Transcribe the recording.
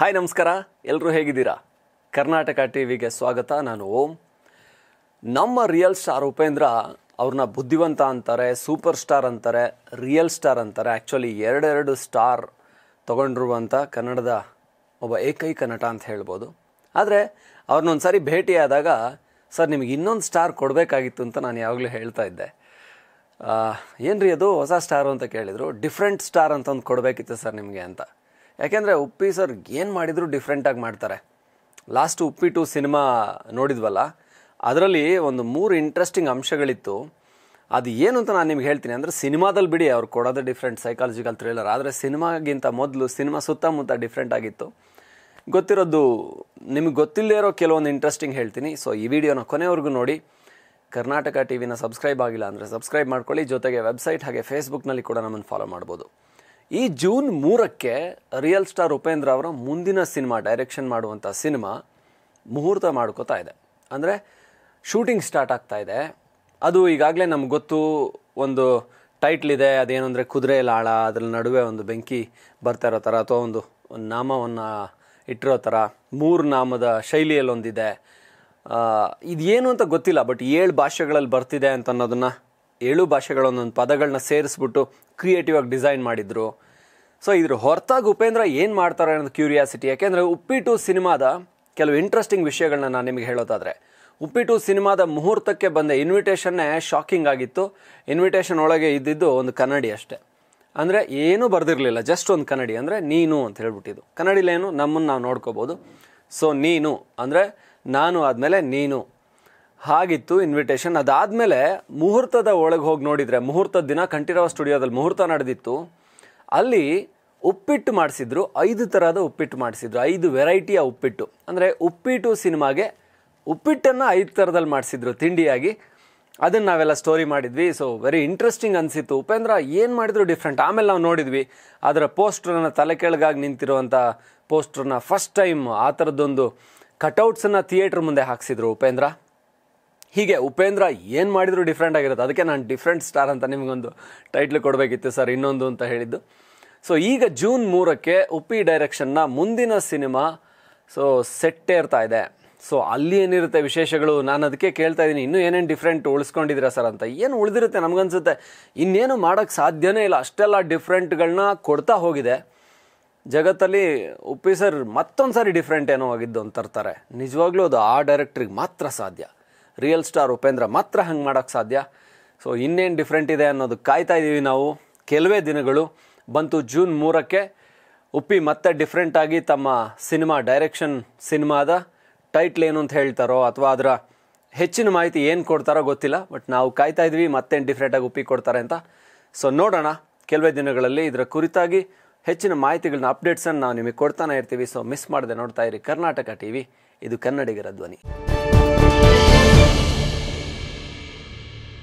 hi ನಮಸ್ಕಾರ ಎಲ್ಲರೂ ಹೇಗಿದ್ದೀರಾ ಕರ್ನಾಟಕ ಟಿ ವಿಗೆ ಸ್ವಾಗತ ನಾನು ಓಂ ನಮ್ಮ ರಿಯಲ್ ಸ್ಟಾರ್ ಉಪೇಂದ್ರ ಅವ್ರನ್ನ ಬುದ್ಧಿವಂತ ಅಂತಾರೆ ಸೂಪರ್ ಸ್ಟಾರ್ ಅಂತಾರೆ ರಿಯಲ್ ಸ್ಟಾರ್ ಅಂತಾರೆ ಆ್ಯಕ್ಚುಲಿ ಎರಡೆರಡು ಸ್ಟಾರ್ ತೊಗೊಂಡಿರುವಂಥ ಕನ್ನಡದ ಒಬ್ಬ ಏಕೈಕ ನಟ ಅಂತ ಹೇಳ್ಬೋದು ಆದರೆ ಅವ್ರನ್ನೊಂದು ಸಾರಿ ಭೇಟಿಯಾದಾಗ ಸರ್ ನಿಮಗೆ ಇನ್ನೊಂದು ಸ್ಟಾರ್ ಕೊಡಬೇಕಾಗಿತ್ತು ಅಂತ ನಾನು ಯಾವಾಗಲೂ ಹೇಳ್ತಾ ಇದ್ದೆ ಏನು ರೀ ಅದು ಹೊಸ ಸ್ಟಾರು ಅಂತ ಕೇಳಿದರು ಡಿಫ್ರೆಂಟ್ ಸ್ಟಾರ್ ಅಂತ ಒಂದು ಕೊಡಬೇಕಿತ್ತು ಸರ್ ನಿಮಗೆ ಅಂತ ಯಾಕೆಂದರೆ ಉಪ್ಪಿ ಸರ್ ಏನು ಮಾಡಿದರೂ ಡಿಫ್ರೆಂಟಾಗಿ ಮಾಡ್ತಾರೆ ಲಾಸ್ಟ್ ಉಪ್ಪಿ ಟು ಸಿನಿಮಾ ನೋಡಿದ್ವಲ್ಲ ಅದರಲ್ಲಿ ಒಂದು ಮೂರು ಇಂಟ್ರೆಸ್ಟಿಂಗ್ ಅಂಶಗಳಿತ್ತು ಅದು ಏನು ಅಂತ ನಾನು ನಿಮ್ಗೆ ಹೇಳ್ತೀನಿ ಅಂದರೆ ಸಿನಿಮಾದಲ್ಲಿ ಬಿಡಿ ಅವ್ರು ಕೊಡೋದೇ ಡಿಫ್ರೆಂಟ್ ಸೈಕಾಲಜಿಕಲ್ ಥ್ರಿಲ್ಲರ್ ಆದರೆ ಸಿನಿಮಾಗಿಂತ ಮೊದಲು ಸಿನಿಮಾ ಸುತ್ತಮುತ್ತ ಡಿಫ್ರೆಂಟ್ ಆಗಿತ್ತು ಗೊತ್ತಿರೋದು ನಿಮಗೆ ಗೊತ್ತಿಲ್ಲದೇ ಇರೋ ಕೆಲವೊಂದು ಇಂಟ್ರೆಸ್ಟಿಂಗ್ ಹೇಳ್ತೀನಿ ಸೊ ಈ ವಿಡಿಯೋನ ಕೊನೆವರೆಗೂ ನೋಡಿ ಕರ್ನಾಟಕ ಟಿ ವಿನ ಸಬ್ಸ್ಕ್ರೈಬ್ ಆಗಿಲ್ಲ ಅಂದರೆ ಸಬ್ಸ್ಕ್ರೈಬ್ ಮಾಡ್ಕೊಳ್ಳಿ ಜೊತೆಗೆ ವೆಬ್ಸೈಟ್ ಹಾಗೆ ಫೇಸ್ಬುಕ್ನಲ್ಲಿ ಕೂಡ ನಮ್ಮನ್ನು ಫಾಲೋ ಮಾಡ್ಬೋದು ಈ ಜೂನ್ ಮೂರಕ್ಕೆ ರಿಯಲ್ ಸ್ಟಾರ್ ಉಪೇಂದ್ರ ಅವರ ಮುಂದಿನ ಸಿನಿಮಾ ಡೈರೆಕ್ಷನ್ ಮಾಡುವಂಥ ಸಿನಿಮಾ ಮುಹೂರ್ತ ಮಾಡ್ಕೋತಾ ಇದೆ ಅಂದರೆ ಶೂಟಿಂಗ್ ಸ್ಟಾರ್ಟ್ ಆಗ್ತಾ ಇದೆ ಅದು ಈಗಾಗಲೇ ನಮ್ಗೆ ಗೊತ್ತು ಒಂದು ಟೈಟ್ಲ್ ಇದೆ ಅದೇನು ಅಂದರೆ ಕುದುರೆ ಲಾಳ ಅದ್ರ ನಡುವೆ ಒಂದು ಬೆಂಕಿ ಬರ್ತಾ ಇರೋ ಥರ ಅಥವಾ ಒಂದು ಒಂದು ನಾಮವನ್ನು ಇಟ್ಟಿರೋ ಥರ ಮೂರು ನಾಮದ ಶೈಲಿಯಲ್ಲೊಂದಿದೆ ಇದು ಇದೇನು ಅಂತ ಗೊತ್ತಿಲ್ಲ ಬಟ್ ಏಳು ಭಾಷೆಗಳಲ್ಲಿ ಬರ್ತಿದೆ ಅಂತ ಅನ್ನೋದನ್ನು ಏಳು ಭಾಷೆಗಳ ಒಂದೊಂದು ಪದಗಳನ್ನ ಸೇರಿಸ್ಬಿಟ್ಟು ಕ್ರಿಯೇಟಿವ್ ಆಗಿ ಡಿಸೈನ್ ಮಾಡಿದರು ಸೊ ಇದ್ರ ಹೊರತಾಗಿ ಉಪೇಂದ್ರ ಏನು ಮಾಡ್ತಾರೆ ಅನ್ನೋದು ಕ್ಯೂರಿಯಾಸಿಟಿ ಯಾಕೆಂದರೆ ಟು ಸಿನಿಮಾದ ಕೆಲವು ಇಂಟ್ರೆಸ್ಟಿಂಗ್ ವಿಷಯಗಳನ್ನ ನಾನು ನಿಮಗೆ ಹೇಳೋದಾದರೆ ಟು ಸಿನಿಮಾದ ಮುಹೂರ್ತಕ್ಕೆ ಬಂದ ಇನ್ವಿಟೇಷನ್ನೇ ಶಾಕಿಂಗ್ ಆಗಿತ್ತು ಇನ್ವಿಟೇಷನ್ ಒಳಗೆ ಇದ್ದಿದ್ದು ಒಂದು ಕನ್ನಡಿ ಅಷ್ಟೇ ಅಂದರೆ ಏನೂ ಬರೆದಿರಲಿಲ್ಲ ಜಸ್ಟ್ ಒಂದು ಕನ್ನಡಿ ಅಂದರೆ ನೀನು ಅಂತ ಹೇಳ್ಬಿಟ್ಟಿದ್ದು ಕನ್ನಡಿಲೇನು ನಮ್ಮನ್ನು ನಾವು ನೋಡ್ಕೋಬೋದು ಸೊ ನೀನು ಅಂದರೆ ನಾನು ಆದಮೇಲೆ ನೀನು ಹಾಗಿತ್ತು ಇನ್ವಿಟೇಷನ್ ಅದಾದಮೇಲೆ ಮುಹೂರ್ತದ ಒಳಗೆ ಹೋಗಿ ನೋಡಿದರೆ ಮುಹೂರ್ತದ ದಿನ ಕಂಠೀರವ ಸ್ಟುಡಿಯೋದಲ್ಲಿ ಮುಹೂರ್ತ ನಡೆದಿತ್ತು ಅಲ್ಲಿ ಉಪ್ಪಿಟ್ಟು ಮಾಡಿಸಿದ್ರು ಐದು ಥರದ ಉಪ್ಪಿಟ್ಟು ಮಾಡಿಸಿದ್ರು ಐದು ವೆರೈಟಿಯ ಉಪ್ಪಿಟ್ಟು ಅಂದರೆ ಉಪ್ಪಿಟ್ಟು ಸಿನಿಮಾಗೆ ಉಪ್ಪಿಟ್ಟನ್ನು ಐದು ಥರದಲ್ಲಿ ಮಾಡಿಸಿದ್ರು ತಿಂಡಿಯಾಗಿ ಅದನ್ನು ನಾವೆಲ್ಲ ಸ್ಟೋರಿ ಮಾಡಿದ್ವಿ ಸೊ ವೆರಿ ಇಂಟ್ರೆಸ್ಟಿಂಗ್ ಅನಿಸಿತ್ತು ಉಪೇಂದ್ರ ಏನು ಮಾಡಿದ್ರು ಡಿಫ್ರೆಂಟ್ ಆಮೇಲೆ ನಾವು ನೋಡಿದ್ವಿ ಅದರ ಪೋಸ್ಟ್ರನ್ನ ತಲೆ ಕೆಳಗಾಗಿ ನಿಂತಿರುವಂಥ ಪೋಸ್ಟ್ರನ್ನ ಫಸ್ಟ್ ಟೈಮ್ ಆ ಥರದ್ದೊಂದು ಕಟೌಟ್ಸನ್ನು ಥಿಯೇಟ್ರ್ ಮುಂದೆ ಹಾಕ್ಸಿದ್ರು ಉಪೇಂದ್ರ ಹೀಗೆ ಉಪೇಂದ್ರ ಏನು ಮಾಡಿದರೂ ಡಿಫ್ರೆಂಟ್ ಆಗಿರುತ್ತೆ ಅದಕ್ಕೆ ನಾನು ಡಿಫ್ರೆಂಟ್ ಸ್ಟಾರ್ ಅಂತ ನಿಮಗೊಂದು ಟೈಟ್ಲ್ ಕೊಡಬೇಕಿತ್ತು ಸರ್ ಇನ್ನೊಂದು ಅಂತ ಹೇಳಿದ್ದು ಸೊ ಈಗ ಜೂನ್ ಮೂರಕ್ಕೆ ಉಪ್ಪಿ ಡೈರೆಕ್ಷನ್ನ ಮುಂದಿನ ಸಿನಿಮಾ ಸೊ ಸೆಟ್ಟೇರ್ತಾ ಇದೆ ಸೊ ಅಲ್ಲಿ ಏನಿರುತ್ತೆ ವಿಶೇಷಗಳು ನಾನು ಅದಕ್ಕೆ ಕೇಳ್ತಾ ಇದ್ದೀನಿ ಇನ್ನೂ ಏನೇನು ಡಿಫ್ರೆಂಟ್ ಉಳಿಸ್ಕೊಂಡಿದ್ದೀರಾ ಸರ್ ಅಂತ ಏನು ಉಳಿದಿರುತ್ತೆ ನಮಗನ್ಸುತ್ತೆ ಇನ್ನೇನು ಮಾಡೋಕ್ಕೆ ಸಾಧ್ಯನೇ ಇಲ್ಲ ಅಷ್ಟೆಲ್ಲ ಡಿಫ್ರೆಂಟ್ಗಳನ್ನ ಕೊಡ್ತಾ ಹೋಗಿದೆ ಜಗತ್ತಲ್ಲಿ ಉಪ್ಪಿ ಸರ್ ಮತ್ತೊಂದು ಸಾರಿ ಡಿಫ್ರೆಂಟ್ ಏನೋ ಆಗಿದ್ದು ಅಂತರ್ತಾರೆ ನಿಜವಾಗ್ಲೂ ಅದು ಆ ಡೈರೆಕ್ಟ್ರಿಗೆ ಮಾತ್ರ ಸಾಧ್ಯ ರಿಯಲ್ ಸ್ಟಾರ್ ಉಪೇಂದ್ರ ಮಾತ್ರ ಹಂಗೆ ಮಾಡೋಕ್ಕೆ ಸಾಧ್ಯ ಸೊ ಇನ್ನೇನು ಡಿಫ್ರೆಂಟ್ ಇದೆ ಅನ್ನೋದು ಕಾಯ್ತಾ ಇದ್ದೀವಿ ನಾವು ಕೆಲವೇ ದಿನಗಳು ಬಂತು ಜೂನ್ ಮೂರಕ್ಕೆ ಉಪ್ಪಿ ಮತ್ತೆ ಡಿಫ್ರೆಂಟಾಗಿ ತಮ್ಮ ಸಿನಿಮಾ ಡೈರೆಕ್ಷನ್ ಸಿನಿಮಾದ ಟೈಟ್ಲ್ ಏನು ಅಂತ ಹೇಳ್ತಾರೋ ಅಥವಾ ಅದರ ಹೆಚ್ಚಿನ ಮಾಹಿತಿ ಏನು ಕೊಡ್ತಾರೋ ಗೊತ್ತಿಲ್ಲ ಬಟ್ ನಾವು ಕಾಯ್ತಾ ಇದ್ವಿ ಮತ್ತೇನು ಡಿಫ್ರೆಂಟಾಗಿ ಉಪ್ಪಿ ಕೊಡ್ತಾರೆ ಅಂತ ಸೊ ನೋಡೋಣ ಕೆಲವೇ ದಿನಗಳಲ್ಲಿ ಇದರ ಕುರಿತಾಗಿ ಹೆಚ್ಚಿನ ಮಾಹಿತಿಗಳನ್ನ ಅಪ್ಡೇಟ್ಸನ್ನು ನಾವು ನಿಮಗೆ ಕೊಡ್ತಾನೆ ಇರ್ತೀವಿ ಸೊ ಮಿಸ್ ಮಾಡದೆ ನೋಡ್ತಾ ಇರಿ ಕರ್ನಾಟಕ ಟಿ ವಿ ಇದು ಕನ್ನಡಿಗರ ಧ್ವನಿ